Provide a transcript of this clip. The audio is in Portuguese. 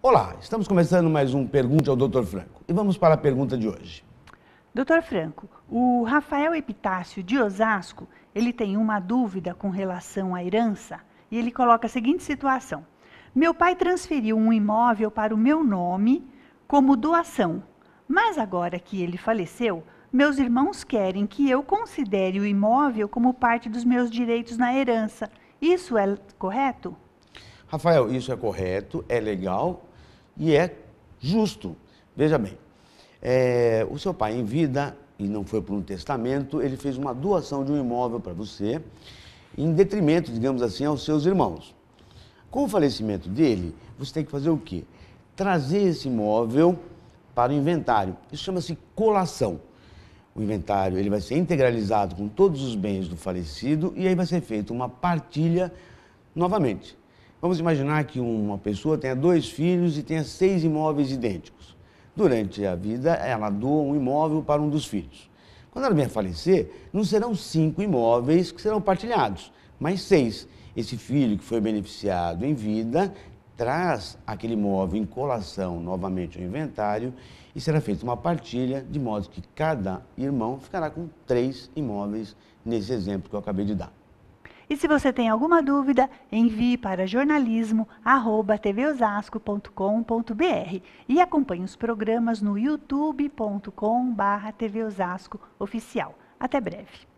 Olá, estamos começando mais um Pergunte ao Dr. Franco e vamos para a pergunta de hoje. Dr. Franco, o Rafael Epitácio de Osasco, ele tem uma dúvida com relação à herança e ele coloca a seguinte situação. Meu pai transferiu um imóvel para o meu nome como doação, mas agora que ele faleceu, meus irmãos querem que eu considere o imóvel como parte dos meus direitos na herança. Isso é correto? Rafael, isso é correto, é legal e é justo. Veja bem, é, o seu pai em vida, e não foi por um testamento, ele fez uma doação de um imóvel para você, em detrimento, digamos assim, aos seus irmãos. Com o falecimento dele, você tem que fazer o quê? Trazer esse imóvel para o inventário. Isso chama-se colação. O inventário ele vai ser integralizado com todos os bens do falecido e aí vai ser feita uma partilha novamente. Vamos imaginar que uma pessoa tenha dois filhos e tenha seis imóveis idênticos. Durante a vida, ela doa um imóvel para um dos filhos. Quando ela vier falecer, não serão cinco imóveis que serão partilhados, mas seis. Esse filho que foi beneficiado em vida traz aquele imóvel em colação novamente ao inventário e será feita uma partilha, de modo que cada irmão ficará com três imóveis nesse exemplo que eu acabei de dar. E se você tem alguma dúvida, envie para jornalismo@tvosasco.com.br e acompanhe os programas no youtube.com/tvosasco oficial. Até breve.